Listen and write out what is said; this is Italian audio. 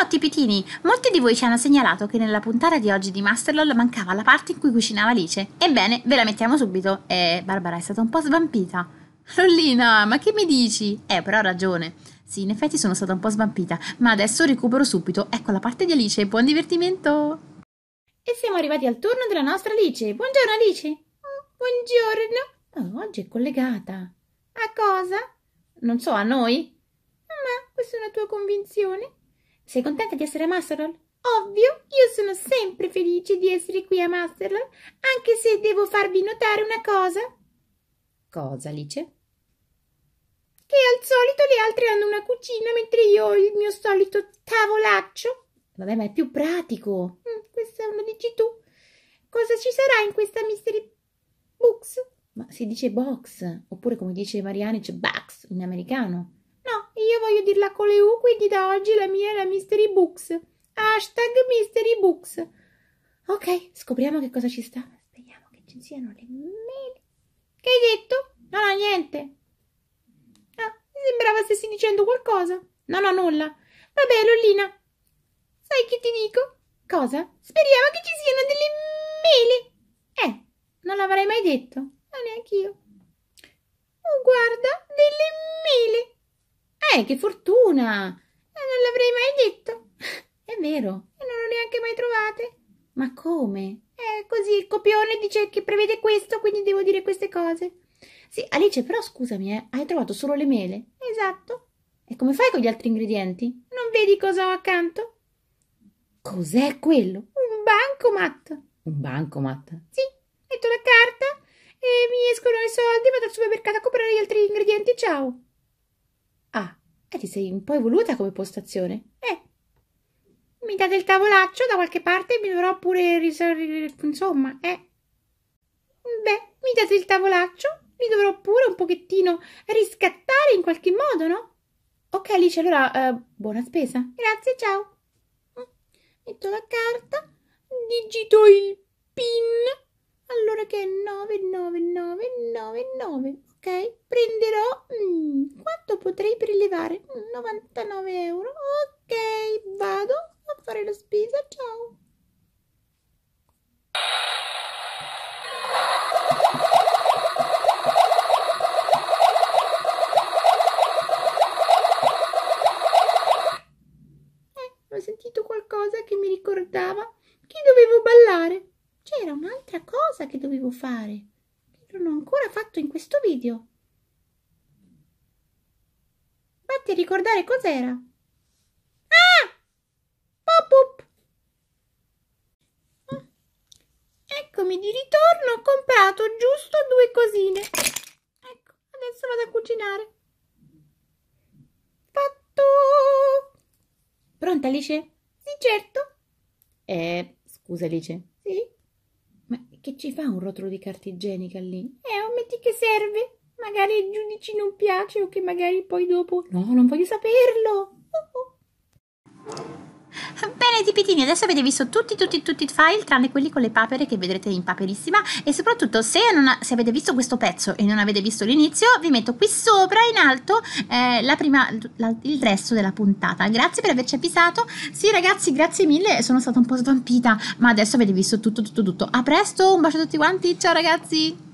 Ciao tipitini! Molti di voi ci hanno segnalato che nella puntata di oggi di Masterlol mancava la parte in cui cucinava Alice. Ebbene, ve la mettiamo subito. Eh, Barbara è stata un po' svampita. Rollina, ma che mi dici? Eh, però ha ragione. Sì, in effetti sono stata un po' svampita, ma adesso recupero subito. Ecco la parte di Alice, buon divertimento! E siamo arrivati al turno della nostra Alice. Buongiorno Alice! Mm, buongiorno! Oh, oggi è collegata. A cosa? Non so, a noi? Ma questa è una tua convinzione? Sei contenta di essere a Masterlord? Ovvio, io sono sempre felice di essere qui a Masterlord, anche se devo farvi notare una cosa. Cosa, Alice? Che al solito le altre hanno una cucina, mentre io ho il mio solito tavolaccio. Vabbè, ma è più pratico. Mm, questo lo dici tu. Cosa ci sarà in questa mystery box? Ma si dice box, oppure come dice Marianne, c'è box in americano. Io voglio dirla con le U, quindi da oggi la mia è la Mystery Books. Hashtag Mystery Books. Ok, scopriamo che cosa ci sta. Speriamo che ci siano le mail. Che hai detto? No, no, niente. Ah, mi sembrava stessi dicendo qualcosa. No, no, nulla. Vabbè, Lollina, sai che ti dico? Cosa? Speriamo che ci siano delle mele. Eh, non l'avrei mai detto. Ma neanche io. Oh, guarda, delle mele. Eh, che fortuna! Eh, non l'avrei mai detto. È vero, e non l'ho neanche mai trovate. Ma come? Eh, così il copione dice che prevede questo, quindi devo dire queste cose. Sì, Alice, però scusami, eh, hai trovato solo le mele. Esatto. E come fai con gli altri ingredienti? Non vedi cosa ho accanto? Cos'è quello? Un bancomat. Un bancomat? Sì, metto la carta e mi escono i soldi, vado al supermercato a comprare gli altri ingredienti, ciao. E ti sei un po' evoluta come postazione. Eh. Mi date il tavolaccio da qualche parte e mi dovrò pure risolvere. Insomma, eh. Beh, mi date il tavolaccio, mi dovrò pure un pochettino riscattare in qualche modo, no? Ok, Alice, allora eh, buona spesa. Grazie, ciao. Mm. Metto la carta, digito il PIN. Allora che è 99999, ok? Prenderò mm, potrei prelevare 99 euro ok vado a fare la spesa ciao eh, ho sentito qualcosa che mi ricordava che dovevo ballare c'era un'altra cosa che dovevo fare che non ho ancora fatto in questo video fatti ricordare cos'era. Ah! Popup! Ah, eccomi di ritorno, ho comprato giusto due cosine. Ecco, adesso vado a cucinare. Fatto! Pronta, Alice? Sì, certo. Eh, scusa, Alice. Sì? Ma che ci fa un rotolo di carta igienica lì? Eh, metti che serve magari ai giudici non piace o che magari poi dopo no, non voglio saperlo. Bene tipitini, adesso avete visto tutti tutti tutti i file tranne quelli con le papere che vedrete in paperissima e soprattutto se, ha, se avete visto questo pezzo e non avete visto l'inizio vi metto qui sopra in alto eh, la prima, la, il resto della puntata. Grazie per averci avvisato, sì ragazzi grazie mille, sono stata un po' svampita ma adesso avete visto tutto tutto tutto. A presto, un bacio a tutti quanti, ciao ragazzi!